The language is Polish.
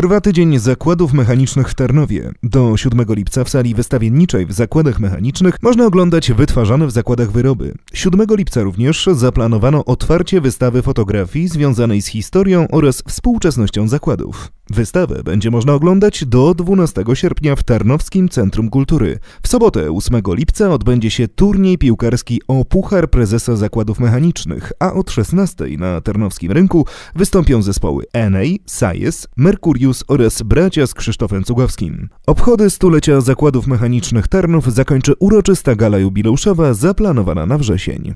Trwa tydzień zakładów mechanicznych w Tarnowie. Do 7 lipca w sali wystawienniczej w zakładach mechanicznych można oglądać wytwarzane w zakładach wyroby. 7 lipca również zaplanowano otwarcie wystawy fotografii związanej z historią oraz współczesnością zakładów. Wystawę będzie można oglądać do 12 sierpnia w Tarnowskim Centrum Kultury. W sobotę 8 lipca odbędzie się turniej piłkarski o Puchar Prezesa Zakładów Mechanicznych, a od 16 na Tarnowskim Rynku wystąpią zespoły Enej, Sajes, Mercurius oraz Bracia z Krzysztofem Cugowskim. Obchody stulecia Zakładów Mechanicznych Tarnów zakończy uroczysta gala jubileuszowa zaplanowana na wrzesień.